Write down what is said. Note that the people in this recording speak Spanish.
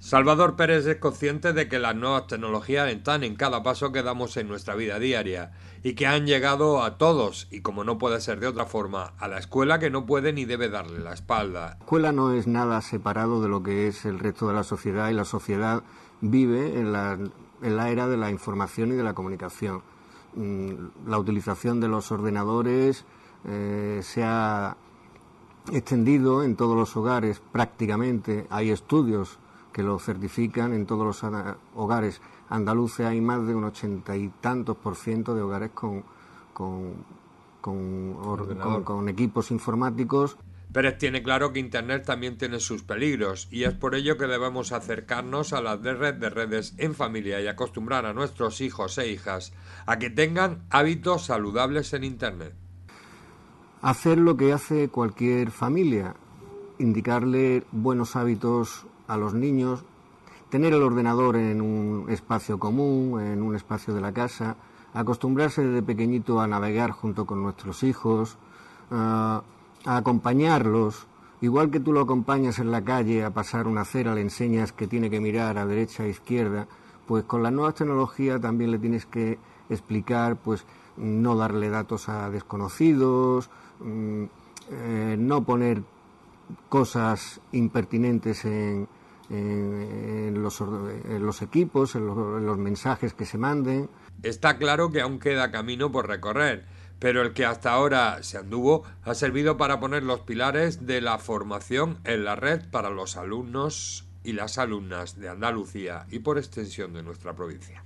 Salvador Pérez es consciente de que las nuevas tecnologías están en cada paso que damos en nuestra vida diaria y que han llegado a todos y como no puede ser de otra forma, a la escuela que no puede ni debe darle la espalda. La escuela no es nada separado de lo que es el resto de la sociedad y la sociedad vive en la, era de la información y de la comunicación. Mm, la utilización de los ordenadores eh, se ha extendido en todos los hogares prácticamente. Hay estudios que lo certifican en todos los hogares andaluces hay más de un ochenta y tantos por ciento de hogares con, con, con, equipos informáticos. Pérez tiene claro que Internet también tiene sus peligros y es por ello que debemos acercarnos a las red de redes en familia y acostumbrar a nuestros hijos e hijas a que tengan hábitos saludables en Internet. Hacer lo que hace cualquier familia, indicarle buenos hábitos a los niños, tener el ordenador en un espacio común, en un espacio de la casa, acostumbrarse desde pequeñito a navegar junto con nuestros hijos, eh, a, acompañarlos, igual que tú lo acompañas en la calle a pasar una acera, le enseñas que tiene que mirar a derecha e izquierda, pues con las nuevas tecnologías también le tienes que explicar, pues no darle datos a desconocidos, mm, eh, no poner cosas impertinentes en, en los, equipos, en los mensajes que se manden. Está claro que aún queda camino por recorrer, pero el que hasta ahora se anduvo ha servido para poner los pilares de la formación en la red para los alumnos y las alumnas de Andalucía y por extensión de nuestra provincia.